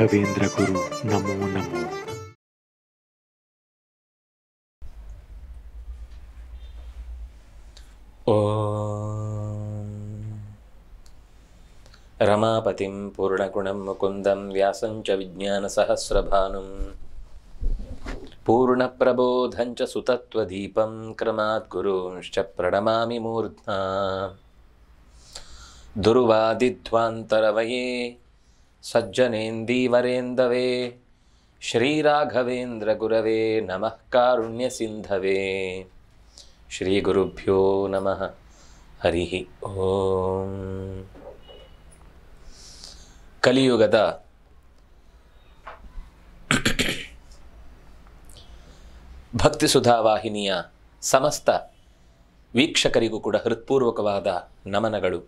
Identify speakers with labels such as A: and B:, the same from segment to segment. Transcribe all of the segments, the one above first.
A: नमो नमो रमापतिं पूर्णगुणं मुकुन्दं व्यासञ्च विज्ञानसहस्रभानुं पूर्णप्रबोधं च सुतत्वदीपं क्रमाद्गुरूंश्च प्रणमामि मूर्ध्ना दुर्वादिध्वान्तरवये ಸಜ್ಜನೇಂದೀವರೇಂದವೇ ಶ್ರೀರಾಘವೇಂದ್ರ ಗುರವೇ ನಮಃ ಕಾರುಣ್ಯ ಸಿಂಧವೇ ಶ್ರೀ ಗುರುಭ್ಯೋ ನಮಃ ಹರಿ ಓಂ ಕಲಿಯುಗದ ಭಕ್ತಿ ವಾಹಿನಿಯ ಸಮಸ್ತ ವೀಕ್ಷಕರಿಗೂ ಕೂಡ ಹೃತ್ಪೂರ್ವಕವಾದ ನಮನಗಳು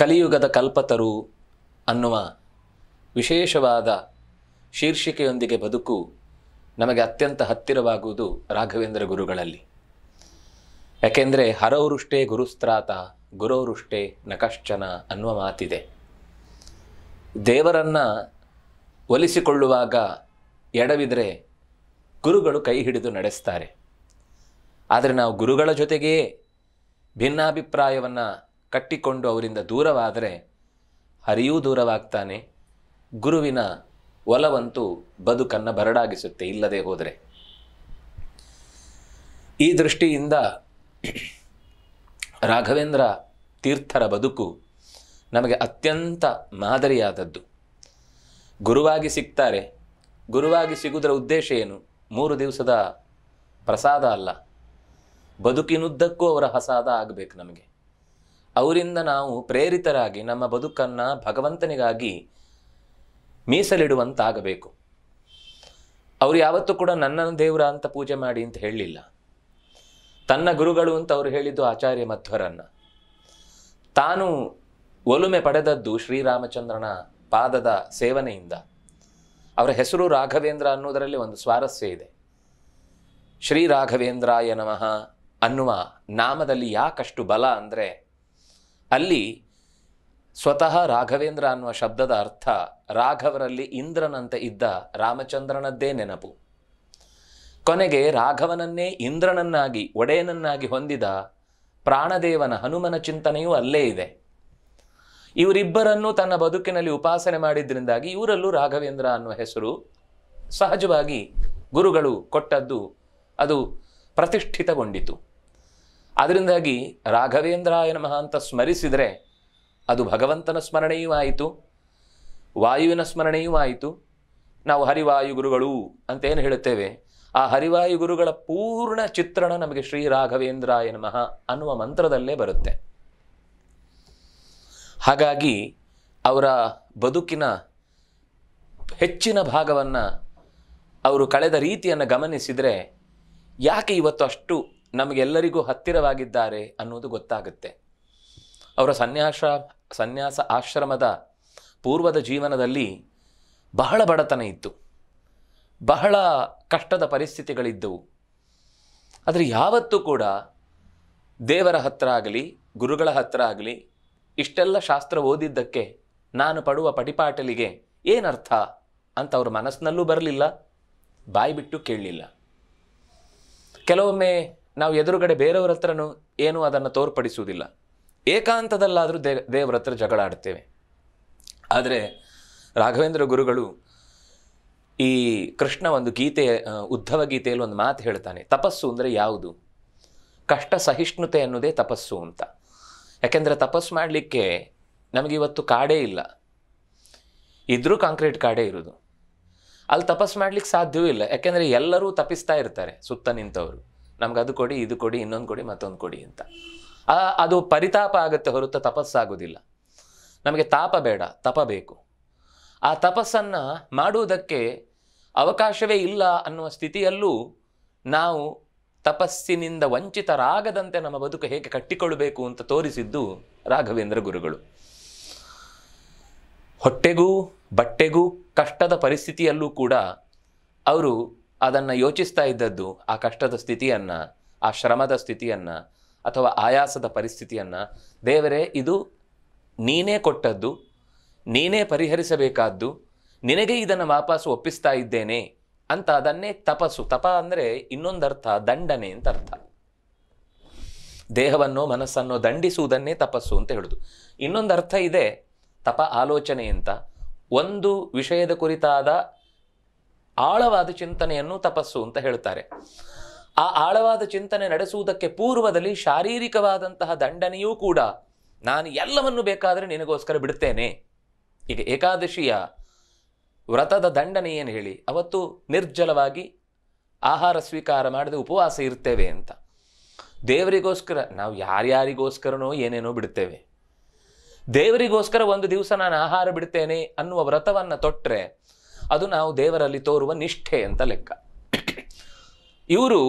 A: ಕಲಿಯುಗದ ಕಲ್ಪತರು ಅನ್ನುವ ವಿಶೇಷವಾದ ಶೀರ್ಷಿಕೆಯೊಂದಿಗೆ ಬದುಕು ನಮಗೆ ಅತ್ಯಂತ ಹತ್ತಿರವಾಗುವುದು ರಾಘವೇಂದ್ರ ಗುರುಗಳಲ್ಲಿ ಯಾಕೆಂದರೆ ಹರವರುಷ್ಟೇ ಗುರುಸ್ತ್ರಾತ ಗುರವರುಷ್ಟೇ ನಕಶ್ಚನ ಅನ್ನುವ ಮಾತಿದೆ ದೇವರನ್ನು ಒಲಿಸಿಕೊಳ್ಳುವಾಗ ಎಡವಿದರೆ ಗುರುಗಳು ಕೈ ಹಿಡಿದು ನಡೆಸ್ತಾರೆ ಆದರೆ ನಾವು ಗುರುಗಳ ಜೊತೆಗೇ ಭಿನ್ನಾಭಿಪ್ರಾಯವನ್ನು ಕಟ್ಟಿಕೊಂಡು ಅವರಿಂದ ದೂರವಾದರೆ ಹರಿಯೂ ದೂರವಾಗ್ತಾನೆ ಗುರುವಿನ ಒಲವಂತೂ ಬದುಕನ್ನು ಬರಡಾಗಿಸುತ್ತೆ ಇಲ್ಲದೆ ಹೋದರೆ ಈ ದೃಷ್ಟಿಯಿಂದ ರಾಘವೇಂದ್ರ ತೀರ್ಥರ ಬದುಕು ನಮಗೆ ಅತ್ಯಂತ ಮಾದರಿಯಾದದ್ದು ಗುರುವಾಗಿ ಸಿಗ್ತಾರೆ ಗುರುವಾಗಿ ಸಿಗುವುದರ ಉದ್ದೇಶ ಏನು ಮೂರು ದಿವಸದ ಪ್ರಸಾದ ಅಲ್ಲ ಬದುಕಿನುದ್ದಕ್ಕೂ ಅವರ ಹಸಾದ ಆಗಬೇಕು ನಮಗೆ ಅವರಿಂದ ನಾವು ಪ್ರೇರಿತರಾಗಿ ನಮ್ಮ ಬದುಕನ್ನು ಭಗವಂತನಿಗಾಗಿ ಮೀಸಲಿಡುವಂತಾಗಬೇಕು ಅವರು ಯಾವತ್ತೂ ಕೂಡ ನನ್ನನ್ನು ದೇವರ ಅಂತ ಪೂಜೆ ಮಾಡಿ ಅಂತ ಹೇಳಲಿಲ್ಲ ತನ್ನ ಗುರುಗಳು ಅಂತ ಅವರು ಹೇಳಿದ್ದು ಆಚಾರ್ಯ ಮಧ್ವರನ್ನು ತಾನು ಒಲುಮೆ ಪಡೆದದ್ದು ಶ್ರೀರಾಮಚಂದ್ರನ ಪಾದದ ಸೇವನೆಯಿಂದ ಅವರ ಹೆಸರು ರಾಘವೇಂದ್ರ ಅನ್ನೋದರಲ್ಲಿ ಒಂದು ಸ್ವಾರಸ್ಯ ಇದೆ ಶ್ರೀ ರಾಘವೇಂದ್ರಾಯ ನಮಃ ಅನ್ನುವ ನಾಮದಲ್ಲಿ ಯಾಕಷ್ಟು ಬಲ ಅಂದರೆ ಅಲ್ಲಿ ಸ್ವತಃ ರಾಘವೇಂದ್ರ ಅನ್ನುವ ಶಬ್ದದ ಅರ್ಥ ರಾಘವರಲ್ಲಿ ಇಂದ್ರನಂತೆ ಇದ್ದ ರಾಮಚಂದ್ರನದ್ದೇ ನೆನಪು ಕೊನೆಗೆ ರಾಘವನನ್ನೇ ಇಂದ್ರನನ್ನಾಗಿ ಒಡೆಯನನ್ನಾಗಿ ಹೊಂದಿದ ಪ್ರಾಣದೇವನ ಹನುಮನ ಚಿಂತನೆಯೂ ಅಲ್ಲೇ ಇದೆ ಇವರಿಬ್ಬರನ್ನೂ ತನ್ನ ಬದುಕಿನಲ್ಲಿ ಉಪಾಸನೆ ಮಾಡಿದ್ರಿಂದಾಗಿ ಇವರಲ್ಲೂ ರಾಘವೇಂದ್ರ ಅನ್ನುವ ಹೆಸರು ಸಹಜವಾಗಿ ಗುರುಗಳು ಕೊಟ್ಟದ್ದು ಅದು ಪ್ರತಿಷ್ಠಿತಗೊಂಡಿತು ಅದರಿಂದಾಗಿ ರಾಘವೇಂದ್ರಾಯನ ನಮಃ ಅಂತ ಸ್ಮರಿಸಿದರೆ ಅದು ಭಗವಂತನ ಸ್ಮರಣೆಯೂ ಆಯಿತು ವಾಯುವಿನ ಸ್ಮರಣೆಯೂ ಆಯಿತು ನಾವು ಹರಿವಾಯು ಗುರುಗಳು ಏನು ಹೇಳುತ್ತೇವೆ ಆ ಹರಿವಾಯು ಗುರುಗಳ ಪೂರ್ಣ ಚಿತ್ರಣ ನಮಗೆ ಶ್ರೀ ರಾಘವೇಂದ್ರಾಯ ನಮಃ ಅನ್ನುವ ಮಂತ್ರದಲ್ಲೇ ಬರುತ್ತೆ ಹಾಗಾಗಿ ಅವರ ಬದುಕಿನ ಹೆಚ್ಚಿನ ಭಾಗವನ್ನು ಅವರು ಕಳೆದ ರೀತಿಯನ್ನು ಗಮನಿಸಿದರೆ ಯಾಕೆ ಇವತ್ತು ಅಷ್ಟು ನಮಗೆಲ್ಲರಿಗೂ ಹತ್ತಿರವಾಗಿದ್ದಾರೆ ಅನ್ನೋದು ಗೊತ್ತಾಗುತ್ತೆ ಅವರ ಸನ್ಯಾಸ ಸನ್ಯಾಸ ಆಶ್ರಮದ ಪೂರ್ವದ ಜೀವನದಲ್ಲಿ ಬಹಳ ಬಡತನ ಇತ್ತು ಬಹಳ ಕಷ್ಟದ ಪರಿಸ್ಥಿತಿಗಳಿದ್ದವು ಆದರೆ ಯಾವತ್ತೂ ಕೂಡ ದೇವರ ಹತ್ರ ಆಗಲಿ ಗುರುಗಳ ಹತ್ರ ಆಗಲಿ ಇಷ್ಟೆಲ್ಲ ಶಾಸ್ತ್ರ ಓದಿದ್ದಕ್ಕೆ ನಾನು ಪಡುವ ಪಟಿಪಾಟಲಿಗೆ ಏನರ್ಥ ಅಂತ ಅವ್ರ ಮನಸ್ಸಿನಲ್ಲೂ ಬರಲಿಲ್ಲ ಬಾಯಿ ಬಿಟ್ಟು ಕೇಳಲಿಲ್ಲ ಕೆಲವೊಮ್ಮೆ ನಾವು ಎದುರುಗಡೆ ಬೇರೆಯವರ ಹತ್ರನೂ ಏನೂ ಅದನ್ನು ತೋರ್ಪಡಿಸುವುದಿಲ್ಲ ಏಕಾಂತದಲ್ಲಾದರೂ ದೇ ದೇವರ ಹತ್ರ ಜಗಳ ಆಡ್ತೇವೆ ಆದರೆ ರಾಘವೇಂದ್ರ ಗುರುಗಳು ಈ ಕೃಷ್ಣ ಒಂದು ಗೀತೆ ಉದ್ಧವ ಗೀತೆಯಲ್ಲಿ ಒಂದು ಮಾತು ಹೇಳ್ತಾನೆ ತಪಸ್ಸು ಅಂದರೆ ಯಾವುದು ಕಷ್ಟ ಸಹಿಷ್ಣುತೆ ಅನ್ನೋದೇ ತಪಸ್ಸು ಅಂತ ಯಾಕೆಂದರೆ ತಪಸ್ಸು ಮಾಡಲಿಕ್ಕೆ ನಮಗಿವತ್ತು ಕಾಡೇ ಇಲ್ಲ ಇದ್ರೂ ಕಾಂಕ್ರೀಟ್ ಕಾಡೇ ಇರೋದು ಅಲ್ಲಿ ತಪಸ್ಸು ಮಾಡ್ಲಿಕ್ಕೆ ಸಾಧ್ಯವೂ ಇಲ್ಲ ಯಾಕೆಂದರೆ ಎಲ್ಲರೂ ತಪ್ಪಿಸ್ತಾ ಇರ್ತಾರೆ ಸುತ್ತ ನಿಂತವರು ನಮ್ಗೆ ಅದು ಕೊಡಿ ಇದು ಕೊಡಿ ಇನ್ನೊಂದು ಕೊಡಿ ಮತ್ತೊಂದು ಕೊಡಿ ಅಂತ ಅದು ಪರಿತಾಪ ಆಗುತ್ತೆ ಹೊರತು ತಪಸ್ಸಾಗೋದಿಲ್ಲ ನಮಗೆ ತಾಪ ಬೇಡ ತಪ ಬೇಕು ಆ ತಪಸ್ಸನ್ನು ಮಾಡುವುದಕ್ಕೆ ಅವಕಾಶವೇ ಇಲ್ಲ ಅನ್ನುವ ಸ್ಥಿತಿಯಲ್ಲೂ ನಾವು ತಪಸ್ಸಿನಿಂದ ವಂಚಿತರಾಗದಂತೆ ನಮ್ಮ ಬದುಕು ಹೇಗೆ ಕಟ್ಟಿಕೊಳ್ಳಬೇಕು ಅಂತ ತೋರಿಸಿದ್ದು ರಾಘವೇಂದ್ರ ಗುರುಗಳು ಹೊಟ್ಟೆಗೂ ಬಟ್ಟೆಗೂ ಕಷ್ಟದ ಪರಿಸ್ಥಿತಿಯಲ್ಲೂ ಕೂಡ ಅವರು ಅದನ್ನು ಯೋಚಿಸ್ತಾ ಇದ್ದದ್ದು ಆ ಕಷ್ಟದ ಸ್ಥಿತಿಯನ್ನು ಆ ಶ್ರಮದ ಸ್ಥಿತಿಯನ್ನು ಅಥವಾ ಆಯಾಸದ ಪರಿಸ್ಥಿತಿಯನ್ನು ದೇವರೇ ಇದು ನೀನೇ ಕೊಟ್ಟದ್ದು ನೀನೇ ಪರಿಹರಿಸಬೇಕಾದ್ದು ನಿನಗೆ ಇದನ್ನು ವಾಪಸ್ ಒಪ್ಪಿಸ್ತಾ ಇದ್ದೇನೆ ಅಂತ ಅದನ್ನೇ ತಪಸ್ಸು ತಪ ಅಂದರೆ ಇನ್ನೊಂದರ್ಥ ದಂಡನೆ ಅಂತ ಅರ್ಥ ದೇಹವನ್ನು ಮನಸ್ಸನ್ನು ದಂಡಿಸುವುದನ್ನೇ ತಪಸ್ಸು ಅಂತ ಹೇಳುದು ಇನ್ನೊಂದು ಅರ್ಥ ಇದೆ ತಪ ಆಲೋಚನೆ ಅಂತ ಒಂದು ವಿಷಯದ ಕುರಿತಾದ ಆಳವಾದ ಚಿಂತನೆಯನ್ನು ತಪಸ್ಸು ಅಂತ ಹೇಳ್ತಾರೆ ಆ ಆಳವಾದ ಚಿಂತನೆ ನಡೆಸುವುದಕ್ಕೆ ಪೂರ್ವದಲ್ಲಿ ಶಾರೀರಿಕವಾದಂತಹ ದಂಡನೆಯೂ ಕೂಡ ನಾನು ಎಲ್ಲವನ್ನು ಬೇಕಾದರೆ ನಿನಗೋಸ್ಕರ ಬಿಡ್ತೇನೆ ಈಗ ಏಕಾದಶಿಯ ವ್ರತದ ದಂಡನೆ ಏನು ಹೇಳಿ ಅವತ್ತು ನಿರ್ಜಲವಾಗಿ ಆಹಾರ ಸ್ವೀಕಾರ ಮಾಡದೆ ಉಪವಾಸ ಇರ್ತೇವೆ ಅಂತ ದೇವರಿಗೋಸ್ಕರ ನಾವು ಯಾರ್ಯಾರಿಗೋಸ್ಕರನೋ ಏನೇನೋ ಬಿಡ್ತೇವೆ ದೇವರಿಗೋಸ್ಕರ ಒಂದು ದಿವಸ ನಾನು ಆಹಾರ ಬಿಡ್ತೇನೆ ಅನ್ನುವ ವ್ರತವನ್ನು ತೊಟ್ಟರೆ ಅದು ನಾವು ದೇವರಲ್ಲಿ ತೋರುವ ನಿಷ್ಠೆ ಅಂತ ಲೆಕ್ಕ ಇವರು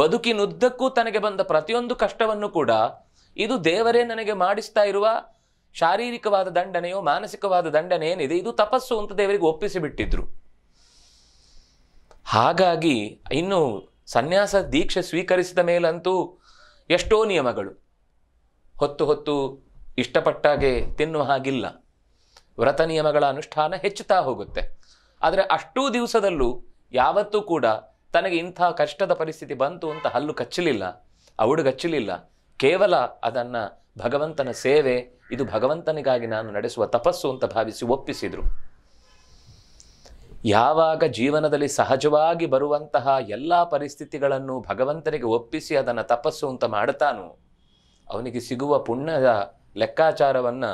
A: ಬದುಕಿನುದ್ದಕ್ಕೂ ತನಗೆ ಬಂದ ಪ್ರತಿಯೊಂದು ಕಷ್ಟವನ್ನು ಕೂಡ ಇದು ದೇವರೇ ನನಗೆ ಮಾಡಿಸ್ತಾ ಇರುವ ಶಾರೀರಿಕವಾದ ದಂಡನೆಯೋ ಮಾನಸಿಕವಾದ ದಂಡನೆ ಏನಿದೆ ಇದು ತಪಸ್ಸು ಅಂತ ದೇವರಿಗೆ ಒಪ್ಪಿಸಿಬಿಟ್ಟಿದ್ರು ಹಾಗಾಗಿ ಇನ್ನು ಸನ್ಯಾಸ ದೀಕ್ಷೆ ಸ್ವೀಕರಿಸಿದ ಮೇಲಂತೂ ಎಷ್ಟೋ ನಿಯಮಗಳು ಹೊತ್ತು ಹೊತ್ತು ಇಷ್ಟಪಟ್ಟಾಗೆ ತಿನ್ನುವ ಹಾಗಿಲ್ಲ ವ್ರತ ನಿಯಮಗಳ ಅನುಷ್ಠಾನ ಹೆಚ್ಚುತ್ತಾ ಹೋಗುತ್ತೆ ಆದರೆ ಅಷ್ಟೂ ದಿವಸದಲ್ಲೂ ಯಾವತ್ತೂ ಕೂಡ ತನಗೆ ಇಂಥ ಕಷ್ಟದ ಪರಿಸ್ಥಿತಿ ಬಂತು ಅಂತ ಹಲ್ಲು ಕಚ್ಚಲಿಲ್ಲ ಕಚ್ಚಲಿಲ್ಲ ಕೇವಲ ಅದನ್ನು ಭಗವಂತನ ಸೇವೆ ಇದು ಭಗವಂತನಿಗಾಗಿ ನಾನು ನಡೆಸುವ ತಪಸ್ಸು ಅಂತ ಭಾವಿಸಿ ಒಪ್ಪಿಸಿದರು ಯಾವಾಗ ಜೀವನದಲ್ಲಿ ಸಹಜವಾಗಿ ಬರುವಂತಹ ಎಲ್ಲ ಪರಿಸ್ಥಿತಿಗಳನ್ನು ಭಗವಂತನಿಗೆ ಒಪ್ಪಿಸಿ ಅದನ್ನು ತಪಸ್ಸು ಅಂತ ಮಾಡ್ತಾನೋ ಅವನಿಗೆ ಸಿಗುವ ಪುಣ್ಯದ ಲೆಕ್ಕಾಚಾರವನ್ನು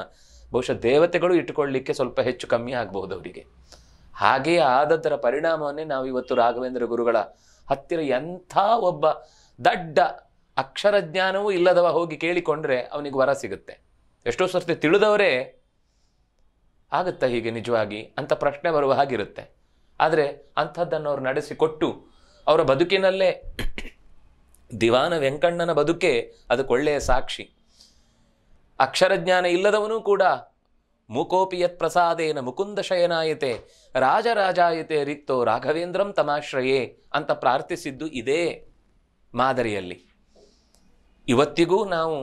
A: ಬಹುಶಃ ದೇವತೆಗಳು ಇಟ್ಟುಕೊಳ್ಳಲಿಕ್ಕೆ ಸ್ವಲ್ಪ ಹೆಚ್ಚು ಕಮ್ಮಿ ಆಗಬಹುದು ಅವರಿಗೆ ಹಾಗೆಯೇ ಆದದ್ದರ ಪರಿಣಾಮವನ್ನೇ ನಾವು ಇವತ್ತು ರಾಘವೇಂದ್ರ ಗುರುಗಳ ಹತ್ತಿರ ಎಂಥ ಒಬ್ಬ ದಡ್ಡ ಅಕ್ಷರ ಜ್ಞಾನವೂ ಇಲ್ಲದವ ಹೋಗಿ ಕೇಳಿಕೊಂಡ್ರೆ ಅವನಿಗೆ ವರ ಸಿಗುತ್ತೆ ಎಷ್ಟೋ ಸರ್ತಿ ತಿಳಿದವರೇ ಆಗುತ್ತಾ ಹೀಗೆ ನಿಜವಾಗಿ ಅಂತ ಪ್ರಶ್ನೆ ಬರುವ ಹಾಗಿರುತ್ತೆ ಆದರೆ ಅಂಥದ್ದನ್ನು ಅವರು ನಡೆಸಿಕೊಟ್ಟು ಅವರ ಬದುಕಿನಲ್ಲೇ ದಿವಾನ ವೆಂಕಣ್ಣನ ಬದುಕೆ ಅದಕ್ಕೆ ಒಳ್ಳೆಯ ಸಾಕ್ಷಿ ಅಕ್ಷರಜ್ಞಾನ ಇಲ್ಲದವನು ಕೂಡ ಮುಕೋಪಿಯತ್ ಪ್ರಸಾದೇನ ಮುಕುಂದ ಶಯನಾಯತೆ ರಾಜರಾಜಾಯತೆ ರಿಕ್ತೋ ರಾಘವೇಂದ್ರಂ ತಮಾಶ್ರಯೇ ಅಂತ ಪ್ರಾರ್ಥಿಸಿದ್ದು ಇದೇ ಮಾದರಿಯಲ್ಲಿ ಇವತ್ತಿಗೂ ನಾವು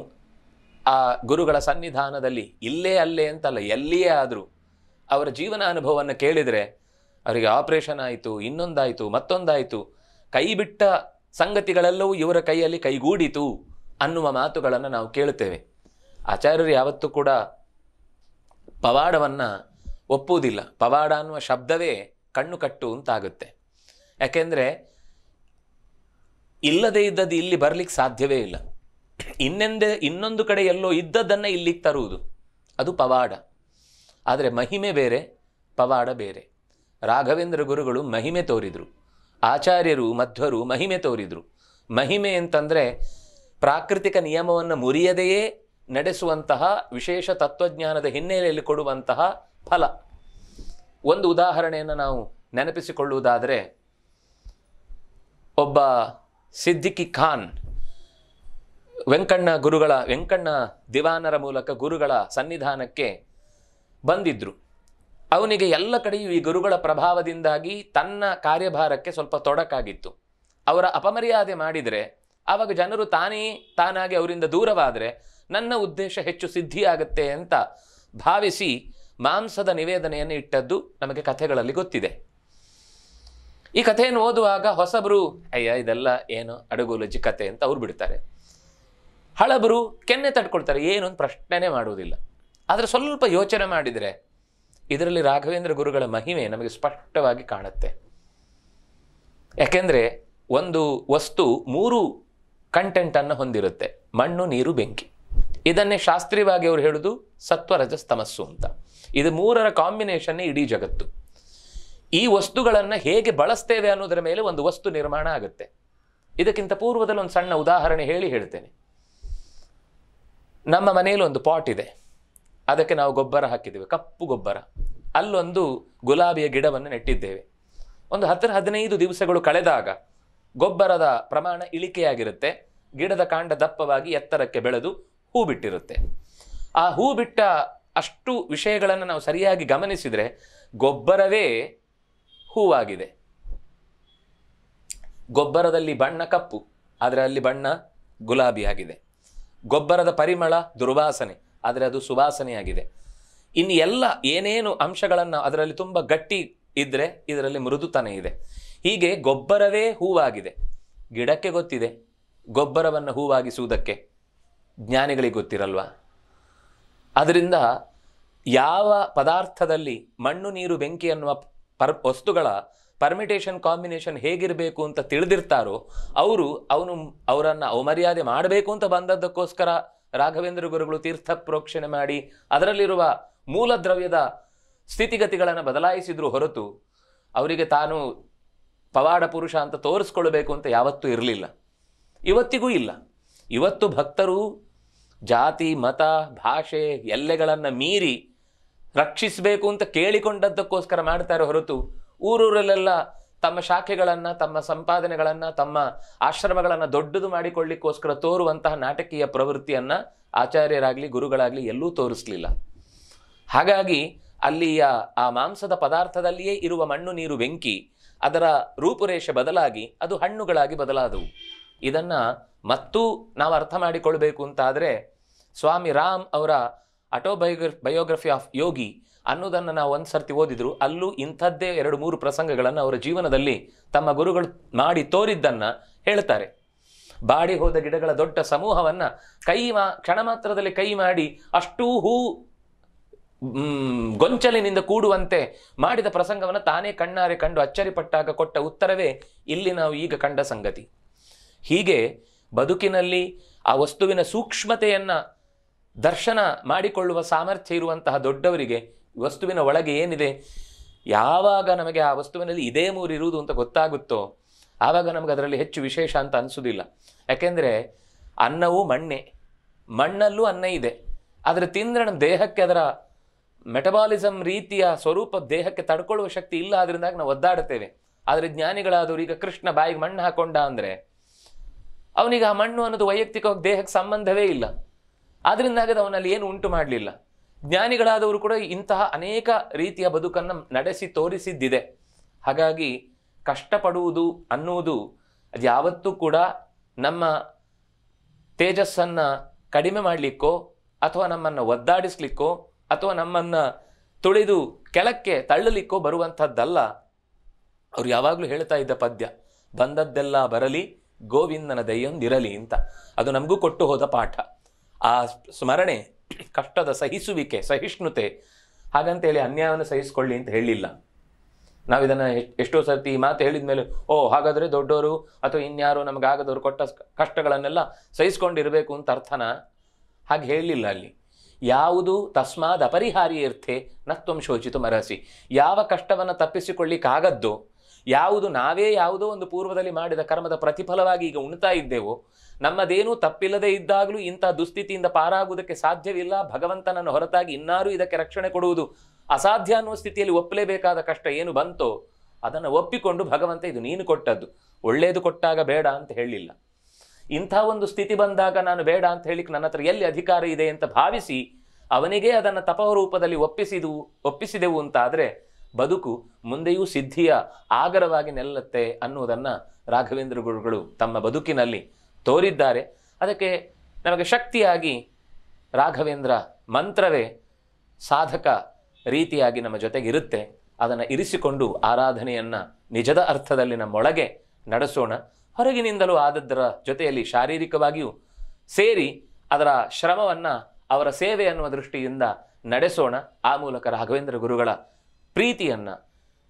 A: ಆ ಗುರುಗಳ ಸನ್ನಿಧಾನದಲ್ಲಿ ಇಲ್ಲೇ ಅಲ್ಲೇ ಅಂತಲ್ಲ ಎಲ್ಲಿಯೇ ಆದರೂ ಅವರ ಜೀವನ ಅನುಭವವನ್ನು ಕೇಳಿದರೆ ಅವರಿಗೆ ಆಪರೇಷನ್ ಆಯಿತು ಇನ್ನೊಂದಾಯಿತು ಮತ್ತೊಂದಾಯಿತು ಕೈ ಬಿಟ್ಟ ಸಂಗತಿಗಳೆಲ್ಲವೂ ಇವರ ಕೈಯಲ್ಲಿ ಕೈಗೂಡಿತು ಅನ್ನುವ ಮಾತುಗಳನ್ನು ನಾವು ಕೇಳುತ್ತೇವೆ ಆಚಾರ್ಯರು ಯಾವತ್ತೂ ಕೂಡ ಪವಾಡವನ್ನು ಒಪ್ಪುವುದಿಲ್ಲ ಪವಾಡ ಅನ್ನುವ ಶಬ್ದವೇ ಕಣ್ಣು ಕಟ್ಟು ಅಂತಾಗುತ್ತೆ ಯಾಕೆಂದರೆ ಇಲ್ಲದೇ ಇದ್ದದ್ದು ಇಲ್ಲಿ ಬರಲಿಕ್ಕೆ ಸಾಧ್ಯವೇ ಇಲ್ಲ ಇನ್ನೆಂದೇ ಇನ್ನೊಂದು ಕಡೆ ಎಲ್ಲೋ ಇದ್ದದ್ದನ್ನು ಇಲ್ಲಿಗೆ ತರುವುದು ಅದು ಪವಾಡ ಆದರೆ ಮಹಿಮೆ ಬೇರೆ ಪವಾಡ ಬೇರೆ ರಾಘವೇಂದ್ರ ಗುರುಗಳು ಮಹಿಮೆ ತೋರಿದರು ಆಚಾರ್ಯರು ಮಧ್ವರು ಮಹಿಮೆ ತೋರಿದರು ಮಹಿಮೆ ಅಂತಂದರೆ ಪ್ರಾಕೃತಿಕ ನಿಯಮವನ್ನು ಮುರಿಯದೆಯೇ ನಡೆಸುವಂತಹ ವಿಶೇಷ ತತ್ವಜ್ಞಾನದ ಹಿನ್ನೆಲೆಯಲ್ಲಿ ಕೊಡುವಂತಹ ಫಲ ಒಂದು ಉದಾಹರಣೆಯನ್ನು ನಾವು ನೆನಪಿಸಿಕೊಳ್ಳುವುದಾದರೆ ಒಬ್ಬ ಸಿದ್ದಿಕಿ ಖಾನ್ ವೆಂಕಣ್ಣ ಗುರುಗಳ ವೆಂಕಣ್ಣ ದಿವಾನರ ಮೂಲಕ ಗುರುಗಳ ಸನ್ನಿಧಾನಕ್ಕೆ ಬಂದಿದ್ದರು ಅವನಿಗೆ ಎಲ್ಲ ಕಡೆಯೂ ಈ ಗುರುಗಳ ಪ್ರಭಾವದಿಂದಾಗಿ ತನ್ನ ಕಾರ್ಯಭಾರಕ್ಕೆ ಸ್ವಲ್ಪ ತೊಡಕಾಗಿತ್ತು ಅವರ ಅಪಮರ್ಯಾದೆ ಮಾಡಿದರೆ ಆವಾಗ ಜನರು ತಾನೇ ತಾನಾಗಿ ಅವರಿಂದ ದೂರವಾದರೆ ನನ್ನ ಉದ್ದೇಶ ಹೆಚ್ಚು ಸಿದ್ಧಿಯಾಗತ್ತೆ ಅಂತ ಭಾವಿಸಿ ಮಾಂಸದ ನಿವೇದನೆಯನ್ನು ಇಟ್ಟದ್ದು ನಮಗೆ ಕಥೆಗಳಲ್ಲಿ ಗೊತ್ತಿದೆ ಈ ಕಥೆಯನ್ನು ಓದುವಾಗ ಹೊಸಬರು ಅಯ್ಯ ಇದೆಲ್ಲ ಏನು ಅಡುಗುಲಜಿ ಕತೆ ಅಂತ ಅವ್ರು ಬಿಡ್ತಾರೆ ಹಳಬರು ಕೆನ್ನೆ ತಡ್ಕೊಳ್ತಾರೆ ಅಂತ ಪ್ರಶ್ನೆನೇ ಮಾಡುವುದಿಲ್ಲ ಆದರೆ ಸ್ವಲ್ಪ ಯೋಚನೆ ಮಾಡಿದರೆ ಇದರಲ್ಲಿ ರಾಘವೇಂದ್ರ ಗುರುಗಳ ಮಹಿಮೆ ನಮಗೆ ಸ್ಪಷ್ಟವಾಗಿ ಕಾಣುತ್ತೆ ಯಾಕೆಂದರೆ ಒಂದು ವಸ್ತು ಮೂರು ಕಂಟೆಂಟನ್ನು ಹೊಂದಿರುತ್ತೆ ಮಣ್ಣು ನೀರು ಬೆಂಕಿ ಇದನ್ನೇ ಶಾಸ್ತ್ರೀಯವಾಗಿ ಅವರು ಹೇಳುದು ಸತ್ವರಜ ತಮಸ್ಸು ಅಂತ ಇದು ಮೂರರ ಕಾಂಬಿನೇಷನ್ ಇಡೀ ಜಗತ್ತು ಈ ವಸ್ತುಗಳನ್ನು ಹೇಗೆ ಬಳಸ್ತೇವೆ ಅನ್ನೋದರ ಮೇಲೆ ಒಂದು ವಸ್ತು ನಿರ್ಮಾಣ ಆಗುತ್ತೆ ಇದಕ್ಕಿಂತ ಪೂರ್ವದಲ್ಲಿ ಒಂದು ಸಣ್ಣ ಉದಾಹರಣೆ ಹೇಳಿ ಹೇಳ್ತೇನೆ ನಮ್ಮ ಮನೆಯಲ್ಲಿ ಒಂದು ಪಾಟ್ ಇದೆ ಅದಕ್ಕೆ ನಾವು ಗೊಬ್ಬರ ಹಾಕಿದ್ದೇವೆ ಕಪ್ಪು ಗೊಬ್ಬರ ಅಲ್ಲೊಂದು ಗುಲಾಬಿಯ ಗಿಡವನ್ನು ನೆಟ್ಟಿದ್ದೇವೆ ಒಂದು ಹತ್ತರ ಹದಿನೈದು ದಿವಸಗಳು ಕಳೆದಾಗ ಗೊಬ್ಬರದ ಪ್ರಮಾಣ ಇಳಿಕೆಯಾಗಿರುತ್ತೆ ಗಿಡದ ಕಾಂಡ ದಪ್ಪವಾಗಿ ಎತ್ತರಕ್ಕೆ ಬೆಳೆದು ಹೂ ಬಿಟ್ಟಿರುತ್ತೆ ಆ ಹೂ ಬಿಟ್ಟ ಅಷ್ಟು ವಿಷಯಗಳನ್ನು ನಾವು ಸರಿಯಾಗಿ ಗಮನಿಸಿದರೆ ಗೊಬ್ಬರವೇ ಹೂವಾಗಿದೆ ಗೊಬ್ಬರದಲ್ಲಿ ಬಣ್ಣ ಕಪ್ಪು ಆದರೆ ಅಲ್ಲಿ ಬಣ್ಣ ಗುಲಾಬಿ ಆಗಿದೆ ಗೊಬ್ಬರದ ಪರಿಮಳ ದುರ್ವಾಸನೆ ಆದರೆ ಅದು ಸುವಾಸನೆಯಾಗಿದೆ ಇನ್ನು ಎಲ್ಲ ಏನೇನು ಅಂಶಗಳನ್ನು ಅದರಲ್ಲಿ ತುಂಬ ಗಟ್ಟಿ ಇದ್ದರೆ ಇದರಲ್ಲಿ ಮೃದುತನ ಇದೆ ಹೀಗೆ ಗೊಬ್ಬರವೇ ಹೂವಾಗಿದೆ ಗಿಡಕ್ಕೆ ಗೊತ್ತಿದೆ ಗೊಬ್ಬರವನ್ನು ಹೂವಾಗಿಸುವುದಕ್ಕೆ ಜ್ಞಾನಿಗಳಿಗೆ ಗೊತ್ತಿರಲ್ವ ಅದರಿಂದ ಯಾವ ಪದಾರ್ಥದಲ್ಲಿ ಮಣ್ಣು ನೀರು ಬೆಂಕಿ ಅನ್ನುವ ಪರ್ ವಸ್ತುಗಳ ಪರ್ಮಿಟೇಷನ್ ಕಾಂಬಿನೇಷನ್ ಹೇಗಿರಬೇಕು ಅಂತ ತಿಳಿದಿರ್ತಾರೋ ಅವರು ಅವನು ಅವರನ್ನು ಅವಮರ್ಯಾದೆ ಮಾಡಬೇಕು ಅಂತ ಬಂದದ್ದಕ್ಕೋಸ್ಕರ ರಾಘವೇಂದ್ರ ಗುರುಗಳು ತೀರ್ಥ ಪ್ರೋಕ್ಷಣೆ ಮಾಡಿ ಅದರಲ್ಲಿರುವ ಮೂಲ ದ್ರವ್ಯದ ಸ್ಥಿತಿಗತಿಗಳನ್ನು ಬದಲಾಯಿಸಿದ್ರು ಹೊರತು ಅವರಿಗೆ ತಾನು ಪವಾಡ ಪುರುಷ ಅಂತ ತೋರಿಸ್ಕೊಳ್ಬೇಕು ಅಂತ ಯಾವತ್ತೂ ಇರಲಿಲ್ಲ ಇವತ್ತಿಗೂ ಇಲ್ಲ ಇವತ್ತು ಭಕ್ತರು ಜಾತಿ ಮತ ಭಾಷೆ ಎಲ್ಲೆಗಳನ್ನು ಮೀರಿ ರಕ್ಷಿಸಬೇಕು ಅಂತ ಕೇಳಿಕೊಂಡದ್ದಕ್ಕೋಸ್ಕರ ಮಾಡ್ತಾರೆ ಹೊರತು ಊರೂರಲ್ಲೆಲ್ಲ ತಮ್ಮ ಶಾಖೆಗಳನ್ನು ತಮ್ಮ ಸಂಪಾದನೆಗಳನ್ನು ತಮ್ಮ ಆಶ್ರಮಗಳನ್ನು ದೊಡ್ಡದು ಮಾಡಿಕೊಳ್ಳಿಕ್ಕೋಸ್ಕರ ತೋರುವಂತಹ ನಾಟಕೀಯ ಪ್ರವೃತ್ತಿಯನ್ನು ಆಚಾರ್ಯರಾಗಲಿ ಗುರುಗಳಾಗಲಿ ಎಲ್ಲೂ ತೋರಿಸಲಿಲ್ಲ ಹಾಗಾಗಿ ಅಲ್ಲಿಯ ಆ ಮಾಂಸದ ಪದಾರ್ಥದಲ್ಲಿಯೇ ಇರುವ ಮಣ್ಣು ನೀರು ಬೆಂಕಿ ಅದರ ರೂಪುರೇಷೆ ಬದಲಾಗಿ ಅದು ಹಣ್ಣುಗಳಾಗಿ ಬದಲಾದವು ಇದನ್ನು ಮತ್ತೂ ನಾವು ಅರ್ಥ ಮಾಡಿಕೊಳ್ಬೇಕು ಅಂತಾದರೆ ಸ್ವಾಮಿ ರಾಮ್ ಅವರ ಅಟೋಬಯೋಗ್ರ ಬಯೋಗ್ರಫಿ ಆಫ್ ಯೋಗಿ ಅನ್ನೋದನ್ನು ನಾವು ಒಂದು ಸರ್ತಿ ಓದಿದ್ರು ಅಲ್ಲೂ ಇಂಥದ್ದೇ ಎರಡು ಮೂರು ಪ್ರಸಂಗಗಳನ್ನು ಅವರ ಜೀವನದಲ್ಲಿ ತಮ್ಮ ಗುರುಗಳು ಮಾಡಿ ತೋರಿದ್ದನ್ನು ಹೇಳ್ತಾರೆ ಬಾಡಿ ಹೋದ ಗಿಡಗಳ ದೊಡ್ಡ ಸಮೂಹವನ್ನು ಕೈ ಮಾ ಕ್ಷಣ ಮಾತ್ರದಲ್ಲಿ ಕೈ ಮಾಡಿ ಅಷ್ಟೂ ಹೂ ಗೊಂಚಲಿನಿಂದ ಕೂಡುವಂತೆ ಮಾಡಿದ ಪ್ರಸಂಗವನ್ನು ತಾನೇ ಕಣ್ಣಾರೆ ಕಂಡು ಅಚ್ಚರಿಪಟ್ಟಾಗ ಕೊಟ್ಟ ಉತ್ತರವೇ ಇಲ್ಲಿ ನಾವು ಈಗ ಕಂಡ ಸಂಗತಿ ಹೀಗೆ ಬದುಕಿನಲ್ಲಿ ಆ ವಸ್ತುವಿನ ಸೂಕ್ಷ್ಮತೆಯನ್ನು ದರ್ಶನ ಮಾಡಿಕೊಳ್ಳುವ ಸಾಮರ್ಥ್ಯ ಇರುವಂತಹ ದೊಡ್ಡವರಿಗೆ ವಸ್ತುವಿನ ಒಳಗೆ ಏನಿದೆ ಯಾವಾಗ ನಮಗೆ ಆ ವಸ್ತುವಿನಲ್ಲಿ ಇದೇ ಮೂರು ಇರುವುದು ಅಂತ ಗೊತ್ತಾಗುತ್ತೋ ಆವಾಗ ನಮಗೆ ಅದರಲ್ಲಿ ಹೆಚ್ಚು ವಿಶೇಷ ಅಂತ ಅನಿಸೋದಿಲ್ಲ ಯಾಕೆಂದರೆ ಅನ್ನವು ಮಣ್ಣೆ ಮಣ್ಣಲ್ಲೂ ಅನ್ನ ಇದೆ ಆದರೆ ತಿಂದರೆ ನಮ್ಮ ದೇಹಕ್ಕೆ ಅದರ ಮೆಟಬಾಲಿಸಮ್ ರೀತಿಯ ಸ್ವರೂಪ ದೇಹಕ್ಕೆ ತಡ್ಕೊಳ್ಳುವ ಶಕ್ತಿ ಇಲ್ಲ ಅದರಿಂದಾಗಿ ನಾವು ಒದ್ದಾಡುತ್ತೇವೆ ಆದರೆ ಜ್ಞಾನಿಗಳಾದವರು ಈಗ ಕೃಷ್ಣ ಬಾಯಿಗೆ ಮಣ್ಣು ಹಾಕೊಂಡ ಅಂದರೆ ಅವನಿಗೆ ಆ ಮಣ್ಣು ಅನ್ನೋದು ವೈಯಕ್ತಿಕವಾಗಿ ದೇಹಕ್ಕೆ ಸಂಬಂಧವೇ ಇಲ್ಲ ಅದರಿಂದಾಗದ ಅವನಲ್ಲಿ ಏನು ಉಂಟು ಮಾಡಲಿಲ್ಲ ಜ್ಞಾನಿಗಳಾದವರು ಕೂಡ ಇಂತಹ ಅನೇಕ ರೀತಿಯ ಬದುಕನ್ನು ನಡೆಸಿ ತೋರಿಸಿದ್ದಿದೆ ಹಾಗಾಗಿ ಕಷ್ಟಪಡುವುದು ಅನ್ನುವುದು ಅದು ಯಾವತ್ತೂ ಕೂಡ ನಮ್ಮ ತೇಜಸ್ಸನ್ನು ಕಡಿಮೆ ಮಾಡಲಿಕ್ಕೋ ಅಥವಾ ನಮ್ಮನ್ನು ಒದ್ದಾಡಿಸ್ಲಿಕ್ಕೋ ಅಥವಾ ನಮ್ಮನ್ನು ತುಳಿದು ಕೆಳಕ್ಕೆ ತಳ್ಳಲಿಕ್ಕೋ ಬರುವಂಥದ್ದಲ್ಲ ಅವ್ರು ಯಾವಾಗಲೂ ಹೇಳ್ತಾ ಇದ್ದ ಪದ್ಯ ಬಂದದ್ದೆಲ್ಲ ಬರಲಿ ಗೋವಿಂದನ ದೈಯೊಂದಿರಲಿ ಅಂತ ಅದು ನಮಗೂ ಕೊಟ್ಟು ಹೋದ ಪಾಠ ಆ ಸ್ಮರಣೆ ಕಷ್ಟದ ಸಹಿಸುವಿಕೆ ಸಹಿಷ್ಣುತೆ ಹಾಗಂತ ಹೇಳಿ ಅನ್ಯಾಯವನ್ನು ಸಹಿಸ್ಕೊಳ್ಳಿ ಅಂತ ಹೇಳಿಲ್ಲ ನಾವಿದನ್ನು ಎಷ್ಟೋ ಸರ್ತಿ ಈ ಮಾತು ಹೇಳಿದ ಮೇಲೆ ಓ ಹಾಗಾದರೆ ದೊಡ್ಡವರು ಅಥವಾ ಇನ್ಯಾರು ನಮಗಾಗದವರು ಕೊಟ್ಟ ಕಷ್ಟಗಳನ್ನೆಲ್ಲ ಸಹಿಸ್ಕೊಂಡಿರಬೇಕು ಅಂತ ಅರ್ಥನ ಹಾಗೆ ಹೇಳಲಿಲ್ಲ ಅಲ್ಲಿ ಯಾವುದು ತಸ್ಮಾದ ಅಪರಿಹಾರಿ ಇರ್ಥೆ ನತ್ವಂ ಶೋಚಿತು ಮರಸಿ ಯಾವ ಕಷ್ಟವನ್ನು ತಪ್ಪಿಸಿಕೊಳ್ಳಿಕ್ಕಾಗದ್ದು ಯಾವುದು ನಾವೇ ಯಾವುದೋ ಒಂದು ಪೂರ್ವದಲ್ಲಿ ಮಾಡಿದ ಕರ್ಮದ ಪ್ರತಿಫಲವಾಗಿ ಈಗ ಉಣ್ತಾ ಇದ್ದೇವೋ ನಮ್ಮದೇನೂ ತಪ್ಪಿಲ್ಲದೆ ಇದ್ದಾಗಲೂ ಇಂಥ ದುಸ್ಥಿತಿಯಿಂದ ಪಾರಾಗುವುದಕ್ಕೆ ಸಾಧ್ಯವಿಲ್ಲ ಭಗವಂತನನ್ನು ಹೊರತಾಗಿ ಇನ್ನಾರೂ ಇದಕ್ಕೆ ರಕ್ಷಣೆ ಕೊಡುವುದು ಅಸಾಧ್ಯ ಅನ್ನುವ ಸ್ಥಿತಿಯಲ್ಲಿ ಒಪ್ಪಲೇಬೇಕಾದ ಕಷ್ಟ ಏನು ಬಂತೋ ಅದನ್ನು ಒಪ್ಪಿಕೊಂಡು ಭಗವಂತ ಇದು ನೀನು ಕೊಟ್ಟದ್ದು ಒಳ್ಳೆಯದು ಕೊಟ್ಟಾಗ ಬೇಡ ಅಂತ ಹೇಳಿಲ್ಲ ಇಂಥ ಒಂದು ಸ್ಥಿತಿ ಬಂದಾಗ ನಾನು ಬೇಡ ಅಂತ ಹೇಳಿಕ್ಕೆ ನನ್ನ ಹತ್ರ ಎಲ್ಲಿ ಅಧಿಕಾರ ಇದೆ ಅಂತ ಭಾವಿಸಿ ಅವನಿಗೆ ಅದನ್ನು ರೂಪದಲ್ಲಿ ಒಪ್ಪಿಸಿದು ಒಪ್ಪಿಸಿದೆವು ಅಂತಾದರೆ ಬದುಕು ಮುಂದೆಯೂ ಸಿದ್ಧಿಯ ಆಗರವಾಗಿ ನೆಲ್ಲತ್ತೆ ಅನ್ನುವುದನ್ನು ರಾಘವೇಂದ್ರ ಗುರುಗಳು ತಮ್ಮ ಬದುಕಿನಲ್ಲಿ ತೋರಿದ್ದಾರೆ ಅದಕ್ಕೆ ನಮಗೆ ಶಕ್ತಿಯಾಗಿ ರಾಘವೇಂದ್ರ ಮಂತ್ರವೇ ಸಾಧಕ ರೀತಿಯಾಗಿ ನಮ್ಮ ಜೊತೆಗಿರುತ್ತೆ ಅದನ್ನು ಇರಿಸಿಕೊಂಡು ಆರಾಧನೆಯನ್ನು ನಿಜದ ಅರ್ಥದಲ್ಲಿ ನಮ್ಮೊಳಗೆ ನಡೆಸೋಣ ಹೊರಗಿನಿಂದಲೂ ಆದದ್ದರ ಜೊತೆಯಲ್ಲಿ ಶಾರೀರಿಕವಾಗಿಯೂ ಸೇರಿ ಅದರ ಶ್ರಮವನ್ನು ಅವರ ಸೇವೆ ಅನ್ನುವ ದೃಷ್ಟಿಯಿಂದ ನಡೆಸೋಣ ಆ ಮೂಲಕ ರಾಘವೇಂದ್ರ ಗುರುಗಳ ಪ್ರೀತಿಯನ್ನು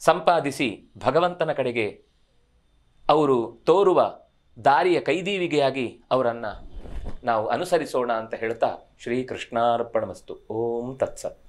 A: ಸಂಪಾದಿಸಿ ಭಗವಂತನ ಕಡೆಗೆ ಅವರು ತೋರುವ ದಾರಿಯ ಕೈದೀವಿಗೆಯಾಗಿ ಅವರನ್ನು ನಾವು ಅನುಸರಿಸೋಣ ಅಂತ ಹೇಳ್ತಾ ಶ್ರೀಕೃಷ್ಣಾರ್ಪಣಮಸ್ತು ಓಂ ತತ್ಸತ್